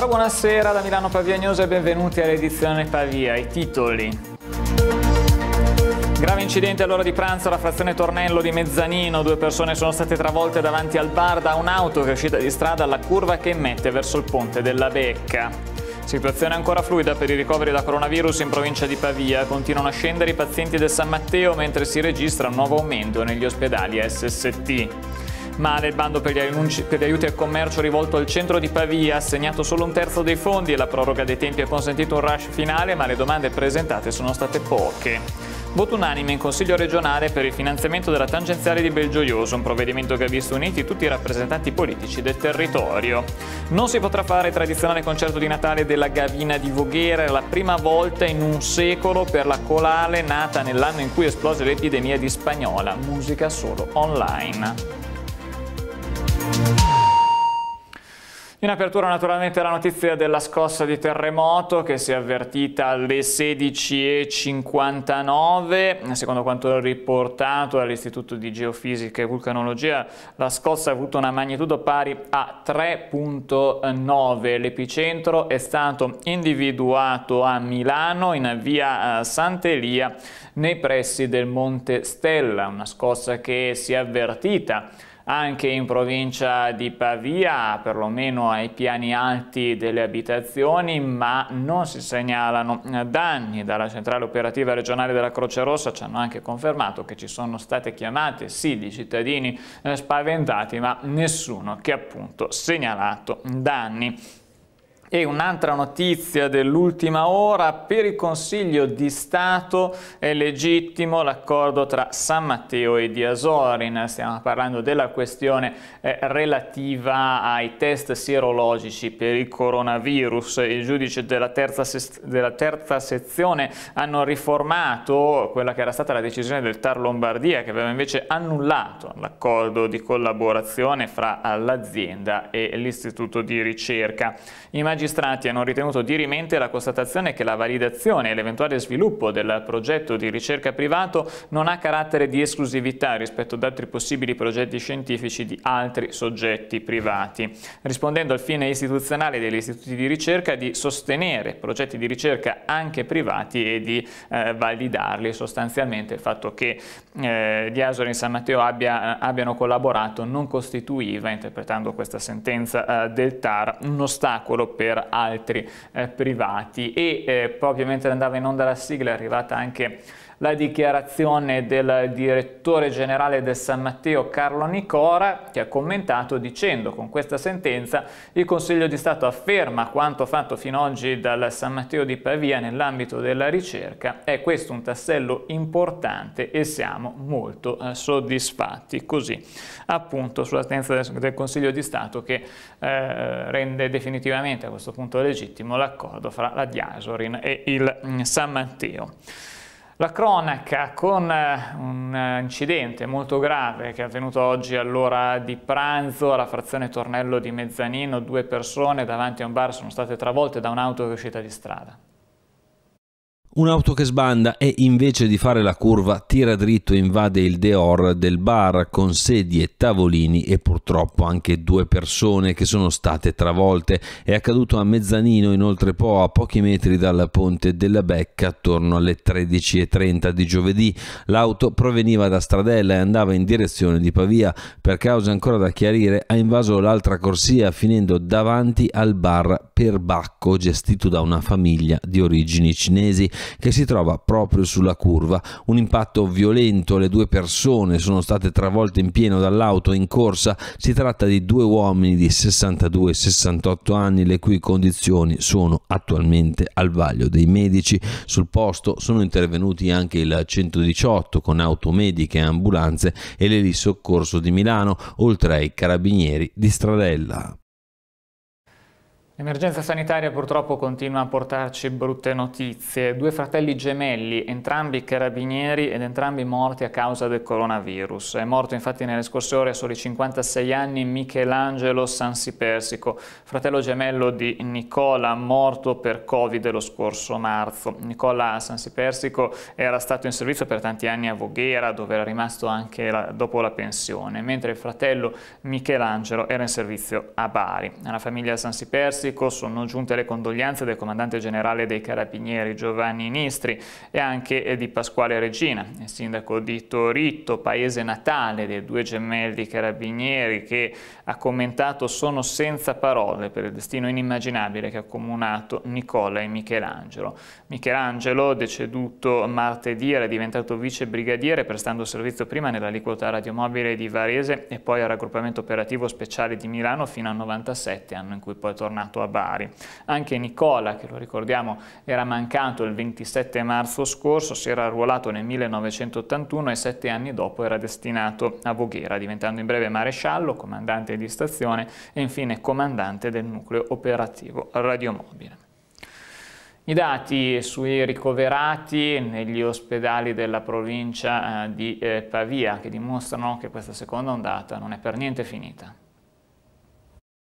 Ancora buonasera da Milano Pavia News e benvenuti all'edizione Pavia, i titoli. Grave incidente all'ora di pranzo alla frazione Tornello di Mezzanino. Due persone sono state travolte davanti al bar da un'auto che è uscita di strada alla curva che mette verso il ponte della Becca. Situazione ancora fluida per i ricoveri da coronavirus in provincia di Pavia. Continuano a scendere i pazienti del San Matteo mentre si registra un nuovo aumento negli ospedali SST ma nel bando per gli, annunci, per gli aiuti al commercio rivolto al centro di Pavia, ha assegnato solo un terzo dei fondi e la proroga dei tempi ha consentito un rush finale, ma le domande presentate sono state poche. Voto unanime in Consiglio regionale per il finanziamento della tangenziale di Belgioioso, un provvedimento che ha visto uniti tutti i rappresentanti politici del territorio. Non si potrà fare il tradizionale concerto di Natale della Gavina di Voghera, è la prima volta in un secolo per la colale nata nell'anno in cui esplose l'epidemia di spagnola, musica solo online. In apertura naturalmente la notizia della scossa di terremoto che si è avvertita alle 16.59, secondo quanto riportato dall'Istituto di Geofisica e Vulcanologia la scossa ha avuto una magnitudo pari a 3.9, l'epicentro è stato individuato a Milano in via eh, Sant'Elia nei pressi del Monte Stella, una scossa che si è avvertita anche in provincia di Pavia, perlomeno ai piani alti delle abitazioni, ma non si segnalano danni. Dalla centrale operativa regionale della Croce Rossa ci hanno anche confermato che ci sono state chiamate sì di cittadini eh, spaventati, ma nessuno che appunto segnalato danni. E un'altra notizia dell'ultima ora, per il Consiglio di Stato è legittimo l'accordo tra San Matteo e Diasorin, stiamo parlando della questione eh, relativa ai test sierologici per il coronavirus, i giudici della terza, della terza sezione hanno riformato quella che era stata la decisione del Tar Lombardia che aveva invece annullato l'accordo di collaborazione fra l'azienda e l'istituto di ricerca. Immagin magistrati hanno ritenuto dirimente la constatazione che la validazione e l'eventuale sviluppo del progetto di ricerca privato non ha carattere di esclusività rispetto ad altri possibili progetti scientifici di altri soggetti privati, rispondendo al fine istituzionale degli istituti di ricerca di sostenere progetti di ricerca anche privati e di eh, validarli. Sostanzialmente il fatto che eh, Diasoli e San Matteo abbia, abbiano collaborato non costituiva, interpretando questa sentenza eh, del TAR, un ostacolo per per altri eh, privati. E eh, poi ovviamente andava in onda la sigla, è arrivata anche la dichiarazione del direttore generale del San Matteo Carlo Nicora che ha commentato dicendo con questa sentenza il Consiglio di Stato afferma quanto fatto fino ad oggi dal San Matteo di Pavia nell'ambito della ricerca è questo un tassello importante e siamo molto eh, soddisfatti così appunto sulla sentenza del Consiglio di Stato che eh, rende definitivamente a questo punto legittimo l'accordo fra la Diasorin e il mm, San Matteo. La cronaca con eh, un eh, incidente molto grave che è avvenuto oggi all'ora di pranzo alla frazione Tornello di Mezzanino, due persone davanti a un bar sono state travolte da un'auto che è uscita di strada. Un'auto che sbanda e invece di fare la curva tira dritto e invade il Deor del bar con sedie, tavolini e purtroppo anche due persone che sono state travolte. È accaduto a Mezzanino in Po a pochi metri dal ponte della Becca attorno alle 13.30 di giovedì. L'auto proveniva da Stradella e andava in direzione di Pavia. Per cause ancora da chiarire ha invaso l'altra corsia finendo davanti al bar per Bacco gestito da una famiglia di origini cinesi che si trova proprio sulla curva. Un impatto violento, le due persone sono state travolte in pieno dall'auto in corsa. Si tratta di due uomini di 62 e 68 anni, le cui condizioni sono attualmente al vaglio dei medici. Sul posto sono intervenuti anche il 118 con auto mediche, ambulanze e l'elisoccorso di Milano, oltre ai carabinieri di Stradella. L'emergenza sanitaria purtroppo continua a portarci brutte notizie. Due fratelli gemelli, entrambi carabinieri ed entrambi morti a causa del coronavirus. È morto infatti nelle scorse ore a soli 56 anni Michelangelo Sansipersico, fratello gemello di Nicola, morto per Covid lo scorso marzo. Nicola Sansipersico era stato in servizio per tanti anni a Voghera, dove era rimasto anche la, dopo la pensione, mentre il fratello Michelangelo era in servizio a Bari. La famiglia Sansipersico Messico sono giunte le condoglianze del comandante generale dei Carabinieri Giovanni Nistri e anche eh, di Pasquale Regina, il sindaco di Toritto, paese natale dei due gemelli carabinieri che ha commentato sono senza parole per il destino inimmaginabile che ha accomunato Nicola e Michelangelo. Michelangelo, deceduto martedì, era diventato vice brigadiere prestando servizio prima nell'aliquota radiomobile di Varese e poi al raggruppamento operativo speciale di Milano fino al 97, anno in cui poi è tornato a Bari. Anche Nicola, che lo ricordiamo era mancato il 27 marzo scorso, si era arruolato nel 1981 e sette anni dopo era destinato a Voghera, diventando in breve maresciallo, comandante di stazione e infine comandante del nucleo operativo radiomobile. I dati sui ricoverati negli ospedali della provincia eh, di eh, Pavia che dimostrano che questa seconda ondata non è per niente finita.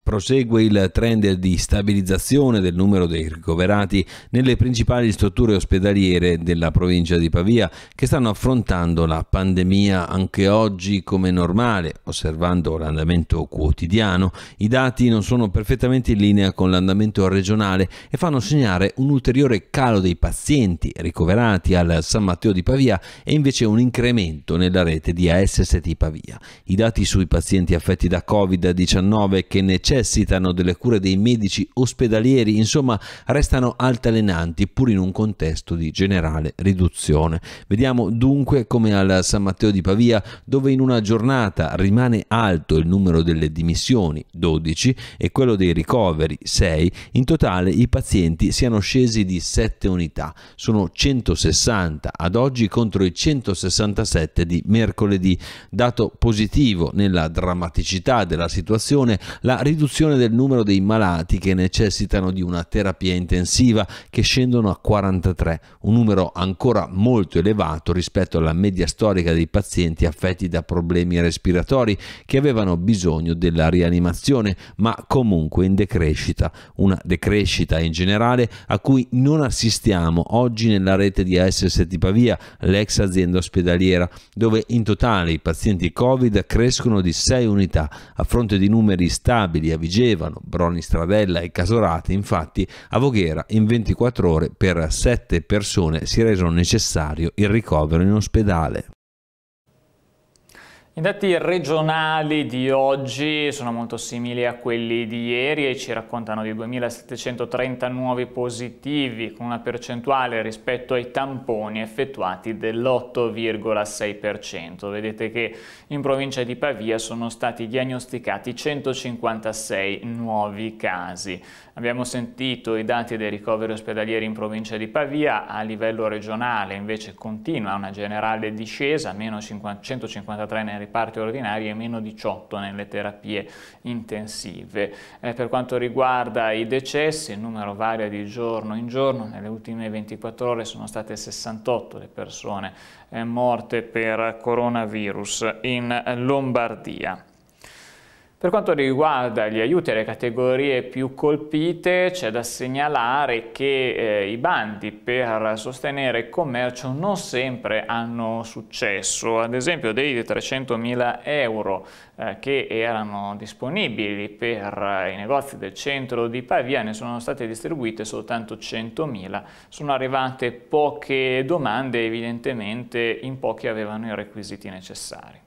Prosegue il trend di stabilizzazione del numero dei ricoverati nelle principali strutture ospedaliere della provincia di Pavia che stanno affrontando la pandemia anche oggi come normale, osservando l'andamento quotidiano. I dati non sono perfettamente in linea con l'andamento regionale e fanno segnare un ulteriore calo dei pazienti ricoverati al San Matteo di Pavia e invece un incremento nella rete di ASST Pavia. I dati sui pazienti affetti da Covid-19 che necessitano necessitano delle cure dei medici ospedalieri, insomma restano altalenanti pur in un contesto di generale riduzione. Vediamo dunque come al San Matteo di Pavia, dove in una giornata rimane alto il numero delle dimissioni 12 e quello dei ricoveri 6, in totale i pazienti siano scesi di 7 unità, sono 160 ad oggi contro i 167 di mercoledì. Dato positivo nella drammaticità della situazione, la riduzione riduzione del numero dei malati che necessitano di una terapia intensiva che scendono a 43, un numero ancora molto elevato rispetto alla media storica dei pazienti affetti da problemi respiratori che avevano bisogno della rianimazione, ma comunque in decrescita, una decrescita in generale a cui non assistiamo oggi nella rete di ASS di Pavia, l'ex azienda ospedaliera, dove in totale i pazienti Covid crescono di 6 unità a fronte di numeri stabili Maria Vigevano, Broni Stradella e Casorate, infatti, a Voghera in 24 ore per 7 persone si è reso necessario il ricovero in ospedale. I dati regionali di oggi sono molto simili a quelli di ieri e ci raccontano di 2.730 nuovi positivi con una percentuale rispetto ai tamponi effettuati dell'8,6%. Vedete che in provincia di Pavia sono stati diagnosticati 156 nuovi casi. Abbiamo sentito i dati dei ricoveri ospedalieri in provincia di Pavia, a livello regionale invece continua una generale discesa, meno 153 nel nelle parti ordinarie e meno 18 nelle terapie intensive. Eh, per quanto riguarda i decessi, il numero varia di giorno in giorno, nelle ultime 24 ore sono state 68 le persone eh, morte per coronavirus in Lombardia. Per quanto riguarda gli aiuti alle categorie più colpite, c'è da segnalare che eh, i bandi per sostenere il commercio non sempre hanno successo. Ad esempio dei 300.000 euro eh, che erano disponibili per eh, i negozi del centro di Pavia ne sono state distribuite soltanto 100.000. Sono arrivate poche domande, evidentemente in pochi avevano i requisiti necessari.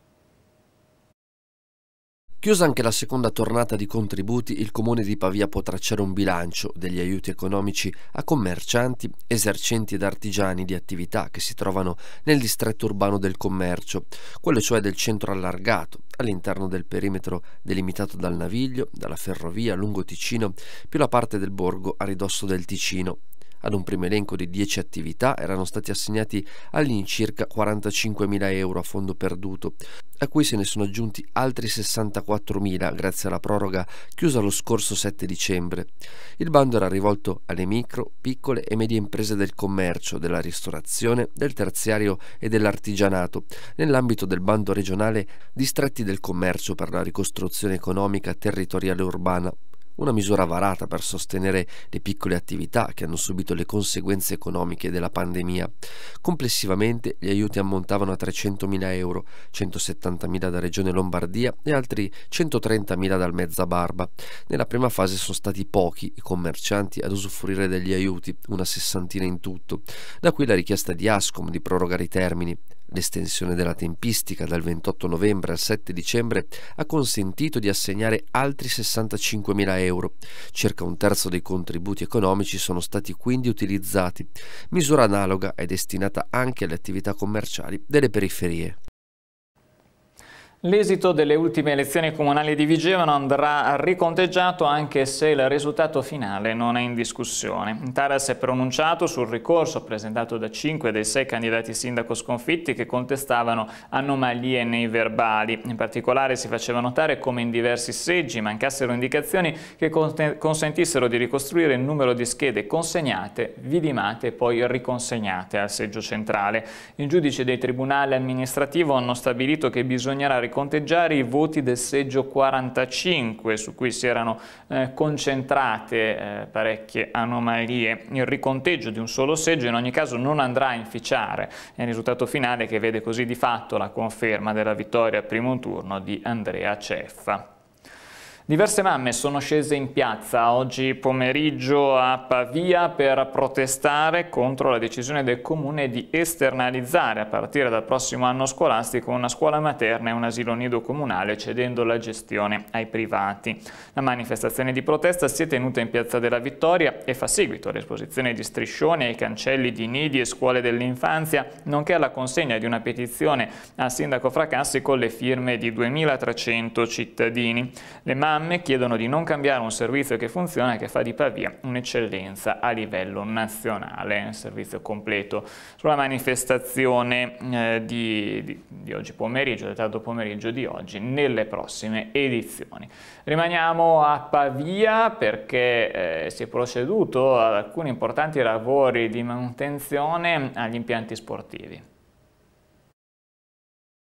Chiusa anche la seconda tornata di contributi, il Comune di Pavia può tracciare un bilancio degli aiuti economici a commercianti, esercenti ed artigiani di attività che si trovano nel distretto urbano del commercio, quello cioè del centro allargato, all'interno del perimetro delimitato dal Naviglio, dalla ferrovia lungo Ticino, più la parte del borgo a ridosso del Ticino, ad un primo elenco di 10 attività erano stati assegnati all'incirca 45.000 euro a fondo perduto, a cui se ne sono aggiunti altri 64.000 grazie alla proroga chiusa lo scorso 7 dicembre. Il bando era rivolto alle micro, piccole e medie imprese del commercio, della ristorazione, del terziario e dell'artigianato, nell'ambito del bando regionale Distretti del Commercio per la ricostruzione economica territoriale urbana, una misura varata per sostenere le piccole attività che hanno subito le conseguenze economiche della pandemia. Complessivamente gli aiuti ammontavano a 300.000 euro, 170.000 da Regione Lombardia e altri 130.000 dal Mezzabarba. Nella prima fase sono stati pochi i commercianti ad usufruire degli aiuti, una sessantina in tutto. Da qui la richiesta di Ascom di prorogare i termini. L'estensione della tempistica dal 28 novembre al 7 dicembre ha consentito di assegnare altri 65.000 euro. Circa un terzo dei contributi economici sono stati quindi utilizzati. Misura analoga è destinata anche alle attività commerciali delle periferie. L'esito delle ultime elezioni comunali di Vigevano andrà riconteggiato anche se il risultato finale non è in discussione. Taras è pronunciato sul ricorso presentato da 5 dei 6 candidati sindaco sconfitti che contestavano anomalie nei verbali. In particolare si faceva notare come in diversi seggi mancassero indicazioni che consentissero di ricostruire il numero di schede consegnate, vidimate e poi riconsegnate al seggio centrale. Il giudice dei tribunali amministrativo hanno stabilito che bisognerà ricostruire conteggiare i voti del seggio 45 su cui si erano eh, concentrate eh, parecchie anomalie. Il riconteggio di un solo seggio in ogni caso non andrà a inficiare il risultato finale che vede così di fatto la conferma della vittoria al primo turno di Andrea Ceffa. Diverse mamme sono scese in piazza oggi pomeriggio a Pavia per protestare contro la decisione del comune di esternalizzare a partire dal prossimo anno scolastico una scuola materna e un asilo nido comunale cedendo la gestione ai privati. La manifestazione di protesta si è tenuta in Piazza della Vittoria e fa seguito all'esposizione di striscioni ai cancelli di nidi e scuole dell'infanzia, nonché alla consegna di una petizione al sindaco Fracassi con le firme di 2.300 cittadini. Le mamme mamme chiedono di non cambiare un servizio che funziona e che fa di Pavia un'eccellenza a livello nazionale, un servizio completo. Sulla manifestazione eh, di, di, di, oggi pomeriggio, del tardo pomeriggio di oggi, nelle prossime edizioni. Rimaniamo a Pavia perché eh, si è proceduto ad alcuni importanti lavori di manutenzione agli impianti sportivi.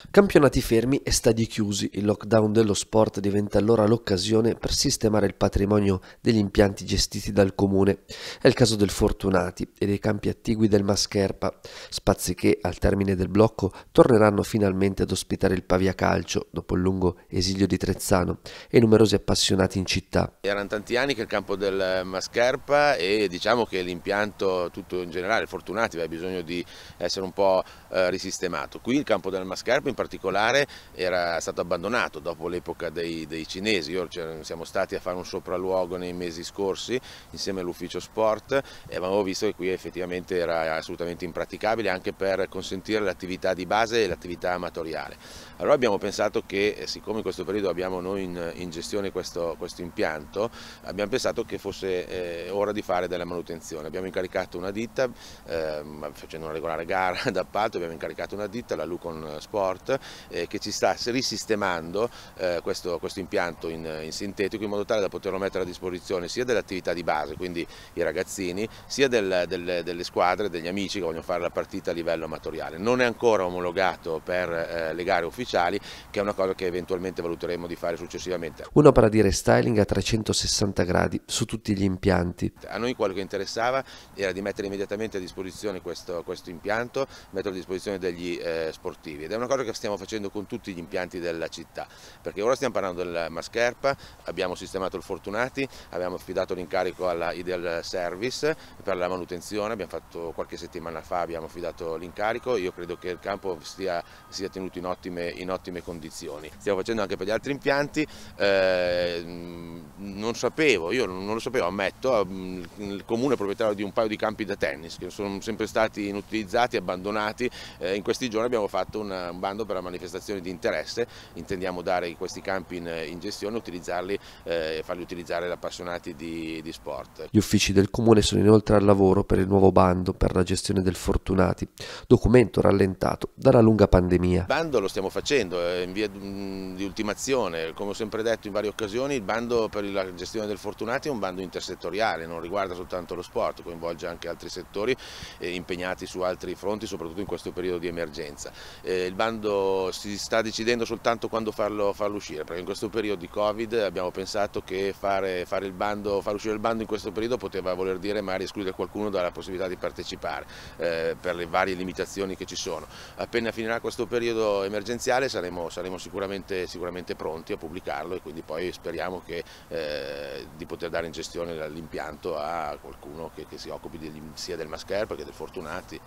Campionati fermi e stadi chiusi, il lockdown dello sport diventa allora l'occasione per sistemare il patrimonio degli impianti gestiti dal comune. È il caso del Fortunati e dei campi attigui del Mascherpa, spazi che al termine del blocco torneranno finalmente ad ospitare il Pavia Calcio dopo il lungo esilio di Trezzano e numerosi appassionati in città. Erano tanti anni che il campo del Mascherpa e diciamo che l'impianto tutto in generale, Fortunati aveva bisogno di essere un po' eh, risistemato. Qui il campo del Mascarpo in particolare era stato abbandonato dopo l'epoca dei, dei, cinesi, Io, cioè, siamo stati a fare un sopralluogo nei mesi scorsi insieme all'ufficio sport e avevamo visto che qui effettivamente era assolutamente impraticabile anche per consentire l'attività di base e l'attività amatoriale. Allora abbiamo pensato che eh, siccome in questo periodo abbiamo noi in, in gestione questo, questo, impianto, abbiamo pensato che fosse eh, ora di fare della manutenzione. Abbiamo incaricato una ditta eh, facendo una regolare gara d'appalto, abbiamo incaricato una ditta, la Lucon Sport, eh, che ci sta risistemando eh, questo, questo, impianto in, in, sintetico in modo tale da poterlo mettere a disposizione sia dell'attività di base, quindi i ragazzini, sia del, del, delle squadre, degli amici che vogliono fare la partita a livello amatoriale. Non è ancora omologato per eh, le gare ufficiali, che è una cosa che eventualmente valuteremo di fare successivamente. Un'opera di restyling a 360 gradi su tutti gli impianti. A noi quello che interessava era di mettere immediatamente a disposizione questo, questo impianto, metterlo a disposizione disposizione degli eh, sportivi ed è una cosa che stiamo facendo con tutti gli impianti della città perché ora stiamo parlando del Mascherpa, abbiamo sistemato il Fortunati, abbiamo affidato l'incarico alla Ideal Service per la manutenzione, abbiamo fatto qualche settimana fa abbiamo affidato l'incarico, io credo che il campo sia, sia tenuto in ottime, in ottime, condizioni. Stiamo facendo anche per gli altri impianti, eh, non sapevo, io non lo sapevo, ammetto, il comune è proprietario di un paio di campi da tennis che sono sempre stati inutilizzati, abbandonati eh, in questi giorni abbiamo fatto un, un bando per la manifestazione di interesse, intendiamo dare questi campi in, in gestione, utilizzarli eh, e farli utilizzare da appassionati di, di sport. Gli uffici del comune sono inoltre al lavoro per il nuovo bando per la gestione del Fortunati, documento rallentato dalla lunga pandemia. Il bando lo stiamo facendo, è eh, in via mm, di ultimazione, come ho sempre detto in varie occasioni, il bando per la gestione del Fortunati è un bando intersettoriale, non riguarda soltanto lo sport, coinvolge anche altri settori eh, impegnati su altri fronti, soprattutto in questo questo periodo di emergenza. Eh, il bando si sta decidendo soltanto quando farlo, farlo, uscire, perché in questo periodo di Covid abbiamo pensato che fare, fare bando, far uscire il bando in questo periodo poteva voler dire magari escludere qualcuno dalla possibilità di partecipare eh, per le varie limitazioni che ci sono. Appena finirà questo periodo emergenziale saremo, saremo sicuramente, sicuramente, pronti a pubblicarlo e quindi poi speriamo che, eh, di poter dare in gestione l'impianto a qualcuno che, che si occupi di, sia del Mascherpa che del Fortunati.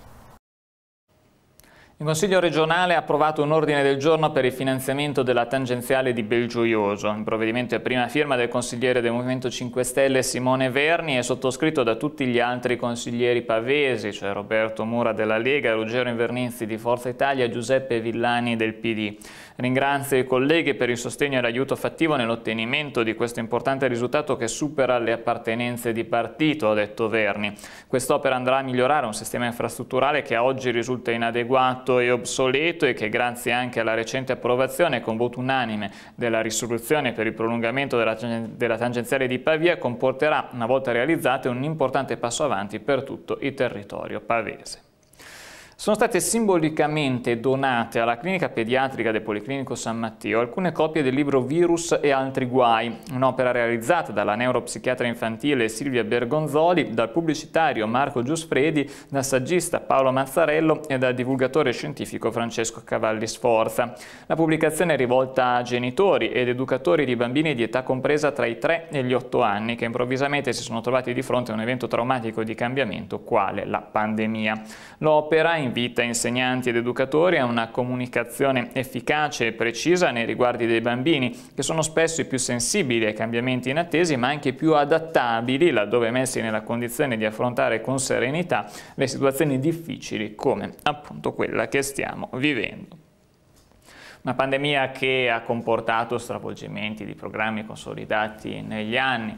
Il Consiglio regionale ha approvato un ordine del giorno per il finanziamento della tangenziale di Belgioioso. Il provvedimento è prima firma del consigliere del Movimento 5 Stelle Simone Verni e sottoscritto da tutti gli altri consiglieri pavesi, cioè Roberto Mura della Lega, Ruggero Invernizzi di Forza Italia e Giuseppe Villani del PD. Ringrazio i colleghi per il sostegno e l'aiuto fattivo nell'ottenimento di questo importante risultato che supera le appartenenze di partito, ha detto Verni. Quest'opera andrà a migliorare un sistema infrastrutturale che oggi risulta inadeguato e obsoleto e che grazie anche alla recente approvazione con voto unanime della risoluzione per il prolungamento della, della tangenziale di Pavia comporterà, una volta realizzate, un importante passo avanti per tutto il territorio pavese sono state simbolicamente donate alla clinica pediatrica del Policlinico San Matteo alcune copie del libro Virus e altri guai, un'opera realizzata dalla neuropsichiatra infantile Silvia Bergonzoli, dal pubblicitario Marco Giusfredi, dal saggista Paolo Mazzarello e dal divulgatore scientifico Francesco Cavalli Sforza. La pubblicazione è rivolta a genitori ed educatori di bambini di età compresa tra i 3 e gli 8 anni che improvvisamente si sono trovati di fronte a un evento traumatico di cambiamento quale la pandemia. L'opera, in invita insegnanti ed educatori a una comunicazione efficace e precisa nei riguardi dei bambini, che sono spesso i più sensibili ai cambiamenti inattesi, ma anche i più adattabili, laddove messi nella condizione di affrontare con serenità le situazioni difficili, come appunto quella che stiamo vivendo. Una pandemia che ha comportato stravolgimenti di programmi consolidati negli anni,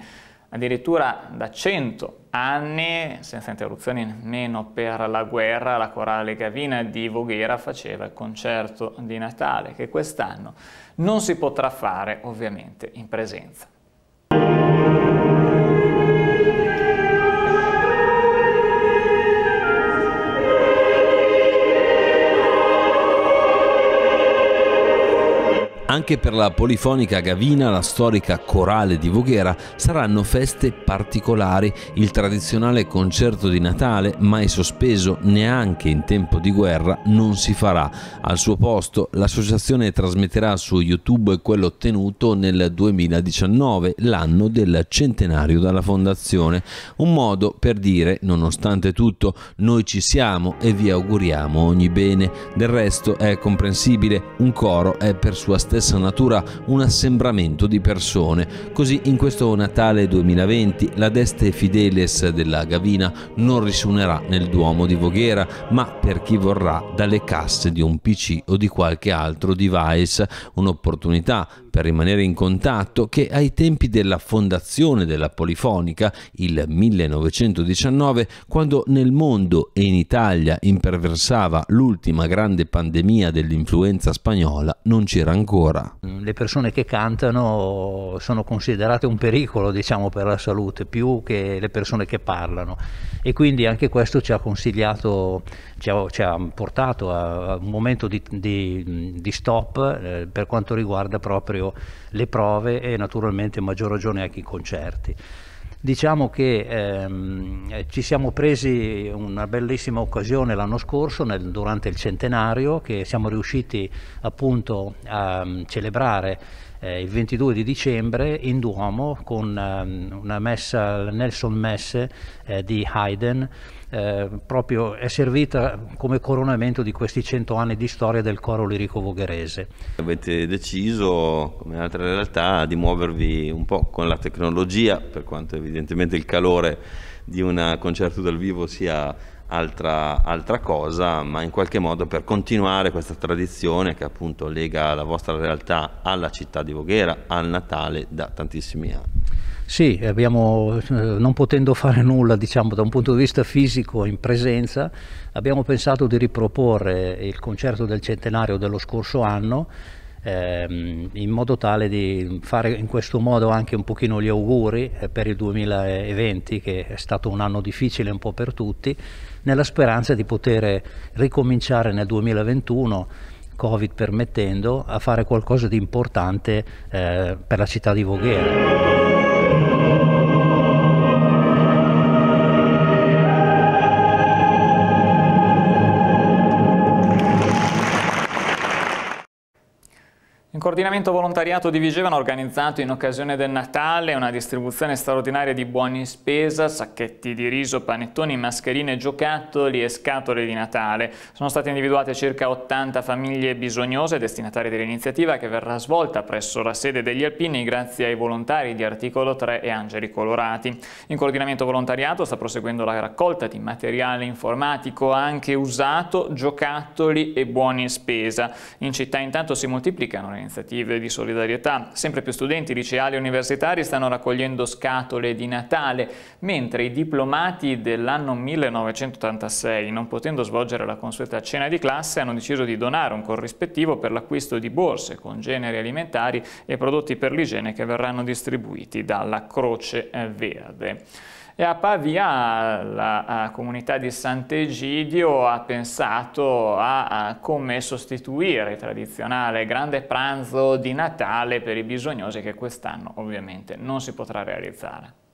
addirittura da 100 anni, senza interruzioni nemmeno per la guerra, la corale Gavina di Voghera faceva il concerto di Natale, che quest'anno non si potrà fare ovviamente in presenza. Anche per la polifonica Gavina, la storica corale di Voghera, saranno feste particolari. Il tradizionale concerto di Natale, mai sospeso neanche in tempo di guerra, non si farà. Al suo posto, l'associazione trasmetterà su YouTube quello ottenuto nel 2019, l'anno del centenario dalla fondazione. Un modo per dire, nonostante tutto, noi ci siamo e vi auguriamo ogni bene. Del resto è comprensibile, un coro è per sua stessa stessa natura un assembramento di persone. Così in questo Natale 2020 la Deste Fideles della Gavina non risuonerà nel Duomo di Voghera, ma per chi vorrà dalle casse di un PC o di qualche altro device, un'opportunità per rimanere in contatto che ai tempi della fondazione della polifonica, il 1919, quando nel mondo e in Italia imperversava l'ultima grande pandemia dell'influenza spagnola, non c'era ancora. Le persone che cantano sono considerate un pericolo, diciamo, per la salute, più che le persone che parlano e quindi anche questo ci ha consigliato ci ha, ci ha portato a un momento di, di, di stop eh, per quanto riguarda proprio le prove e naturalmente maggior ragione anche i concerti diciamo che ehm, ci siamo presi una bellissima occasione l'anno scorso nel, durante il centenario che siamo riusciti appunto a um, celebrare eh, il 22 di dicembre in Duomo con um, una messa, Nelson Messe eh, di Haydn eh, proprio è servita come coronamento di questi cento anni di storia del coro lirico vogherese. Avete deciso, come altre realtà, di muovervi un po' con la tecnologia, per quanto evidentemente il calore di un concerto dal vivo sia Altra, altra, cosa, ma in qualche modo per continuare questa tradizione che appunto lega la vostra realtà alla città di Voghera, al Natale da tantissimi anni. Sì, abbiamo, eh, non potendo fare nulla diciamo, da un punto di vista fisico in presenza, abbiamo pensato di riproporre il concerto del centenario dello scorso anno ehm, in modo tale di fare in questo modo anche un pochino gli auguri eh, per il 2020 che è stato un anno difficile un po' per tutti, nella speranza di poter ricominciare nel 2021 Covid permettendo, a fare qualcosa di importante eh, per la città di Voghera. coordinamento volontariato di Vigevano ha organizzato in occasione del Natale una distribuzione straordinaria di buoni spesa, sacchetti di riso, panettoni, mascherine, giocattoli e scatole di Natale. Sono state individuate circa 80 famiglie bisognose destinatarie dell'iniziativa che verrà svolta presso la sede degli Alpini grazie ai volontari di Articolo 3 e Angeli Colorati. In coordinamento volontariato sta proseguendo la raccolta di materiale informatico anche usato, giocattoli e buoni spesa. In città intanto si moltiplicano le iniziative iniziative di solidarietà. Sempre più studenti liceali e universitari stanno raccogliendo scatole di Natale, mentre i diplomati dell'anno 1986, non potendo svolgere la consueta cena di classe, hanno deciso di donare un corrispettivo per l'acquisto di borse con generi alimentari e prodotti per l'igiene che verranno distribuiti dalla Croce Verde. E a Pavia la, comunità di Sant'Egidio ha pensato a, a come sostituire il tradizionale grande pranzo di Natale per i bisognosi che quest'anno ovviamente non si potrà realizzare.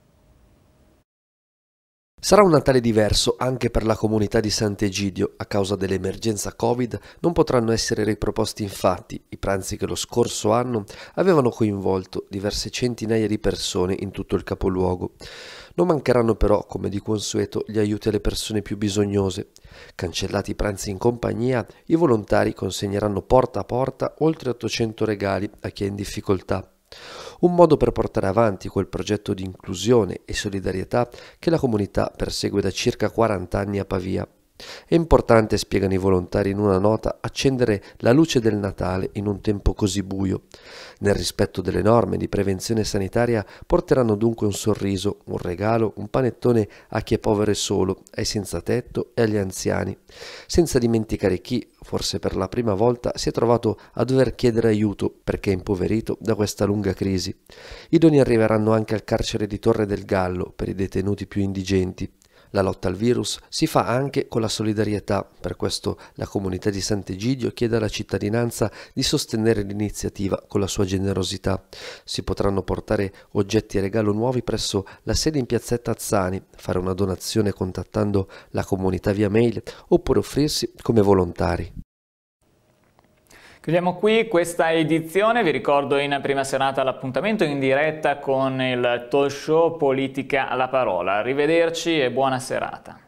Sarà un Natale diverso anche per la comunità di Sant'Egidio. A causa dell'emergenza Covid non potranno essere riproposti infatti i pranzi che lo scorso anno avevano coinvolto diverse centinaia di persone in tutto il capoluogo. Non mancheranno però, come di consueto, gli aiuti alle persone più bisognose. Cancellati i pranzi in compagnia, i volontari consegneranno porta a porta oltre 800 regali a chi è in difficoltà. Un modo per portare avanti quel progetto di inclusione e solidarietà che la comunità persegue da circa 40 anni a Pavia. È importante, spiegano i volontari in una nota, accendere la luce del Natale in un tempo così buio. Nel rispetto delle norme di prevenzione sanitaria porteranno dunque un sorriso, un regalo, un panettone a chi è povero e solo, ai senza tetto e agli anziani, senza dimenticare chi, forse per la prima volta, si è trovato a dover chiedere aiuto perché è impoverito da questa lunga crisi. I doni arriveranno anche al carcere di Torre del Gallo per i detenuti più indigenti. La lotta al virus si fa anche con la solidarietà, per questo la comunità di Sant'Egidio chiede alla cittadinanza di sostenere l'iniziativa con la sua generosità. Si potranno portare oggetti e regalo nuovi presso la sede in piazzetta Azzani, fare una donazione contattando la comunità via mail oppure offrirsi come volontari. Chiudiamo qui questa edizione, vi ricordo in prima serata l'appuntamento in diretta con il talk show Politica alla parola. Arrivederci e buona serata.